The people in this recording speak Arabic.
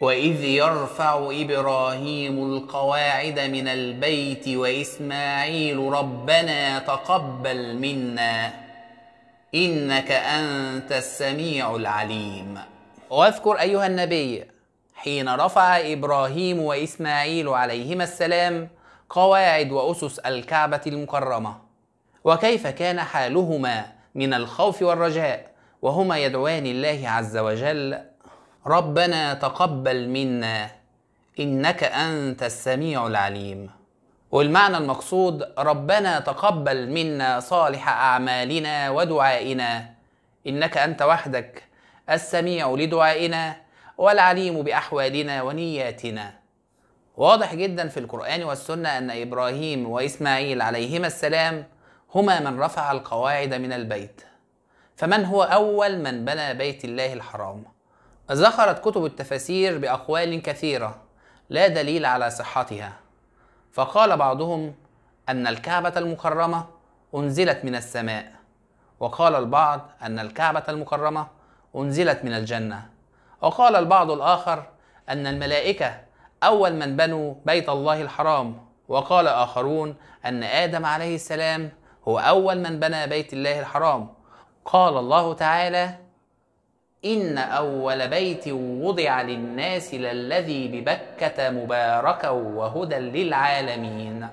وإذ يرفع إبراهيم القواعد من البيت وإسماعيل ربنا تقبل منا إنك أنت السميع العليم واذكر أيها النبي حين رفع إبراهيم وإسماعيل عليهما السلام قواعد وأسس الكعبة المكرمة وكيف كان حالهما من الخوف والرجاء وهما يدعوان الله عز وجل ربنا تقبل منا انك انت السميع العليم والمعنى المقصود ربنا تقبل منا صالح اعمالنا ودعائنا انك انت وحدك السميع لدعائنا والعليم باحوالنا ونياتنا واضح جدا في القرآن والسنة أن إبراهيم وإسماعيل عليهما السلام هما من رفع القواعد من البيت فمن هو أول من بنى بيت الله الحرام ذخرت كتب التفاسير باقوال كثيره لا دليل على صحتها فقال بعضهم ان الكعبه المكرمه انزلت من السماء وقال البعض ان الكعبه المكرمه انزلت من الجنه وقال البعض الاخر ان الملائكه اول من بنوا بيت الله الحرام وقال اخرون ان ادم عليه السلام هو اول من بنى بيت الله الحرام قال الله تعالى إن أول بيت وضع للناس للذي ببكة مباركا وهدى للعالمين